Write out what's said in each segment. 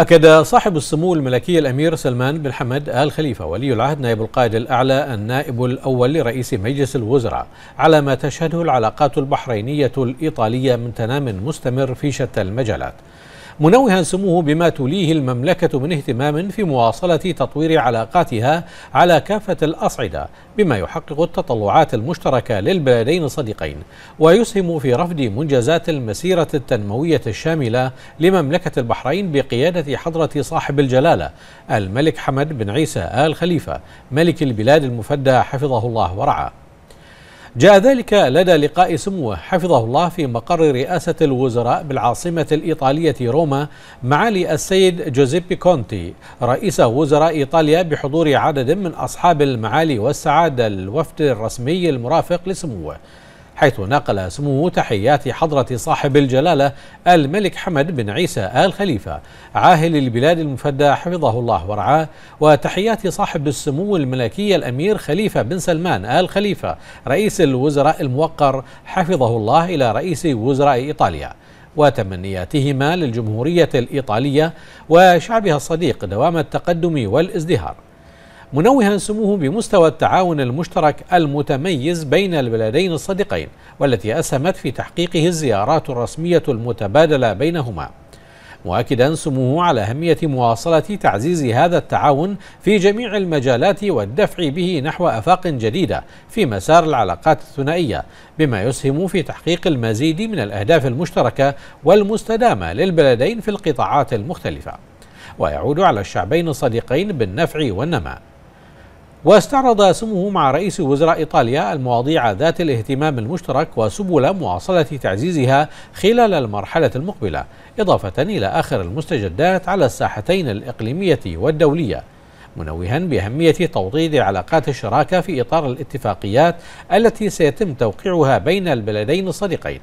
أكد صاحب السمو الملكي الأمير سلمان بن حمد آل خليفة ولي العهد نائب القائد الأعلى النائب الأول لرئيس مجلس الوزراء على ما تشهده العلاقات البحرينية الإيطالية من تنام مستمر في شتى المجالات منوها سموه بما توليه المملكة من اهتمام في مواصلة تطوير علاقاتها على كافة الأصعدة بما يحقق التطلعات المشتركة للبلدين الصديقين ويسهم في رفض منجزات المسيرة التنموية الشاملة لمملكة البحرين بقيادة حضرة صاحب الجلالة الملك حمد بن عيسى آل خليفة ملك البلاد المفدى حفظه الله ورعاه جاء ذلك لدى لقاء سموه حفظه الله في مقر رئاسة الوزراء بالعاصمة الإيطالية روما معالي السيد جوزيبي كونتي رئيس وزراء إيطاليا بحضور عدد من أصحاب المعالي والسعادة الوفد الرسمي المرافق لسموه حيث نقل سمو تحيات حضرة صاحب الجلالة الملك حمد بن عيسى آل خليفة عاهل البلاد المفدى حفظه الله ورعاه وتحيات صاحب السمو الملكي الأمير خليفة بن سلمان آل خليفة رئيس الوزراء الموقر حفظه الله إلى رئيس وزراء إيطاليا وتمنياتهما للجمهورية الإيطالية وشعبها الصديق دوام التقدم والازدهار منوها سموه بمستوى التعاون المشترك المتميز بين البلدين الصديقين والتي أسهمت في تحقيقه الزيارات الرسمية المتبادلة بينهما مؤكدا سموه على أهمية مواصلة تعزيز هذا التعاون في جميع المجالات والدفع به نحو أفاق جديدة في مسار العلاقات الثنائية بما يسهم في تحقيق المزيد من الأهداف المشتركة والمستدامة للبلدين في القطاعات المختلفة ويعود على الشعبين الصديقين بالنفع والنماء واستعرض سموه مع رئيس وزراء إيطاليا المواضيع ذات الاهتمام المشترك وسبل مواصلة تعزيزها خلال المرحلة المقبلة إضافة إلى آخر المستجدات على الساحتين الإقليمية والدولية منوها بأهمية توطيد علاقات الشراكة في إطار الاتفاقيات التي سيتم توقيعها بين البلدين الصديقين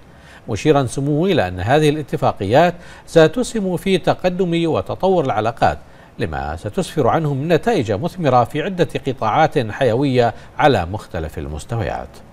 مشيرا سموه إلى أن هذه الاتفاقيات ستسهم في تقدم وتطور العلاقات لما ستسفر عنهم نتائج مثمرة في عدة قطاعات حيوية على مختلف المستويات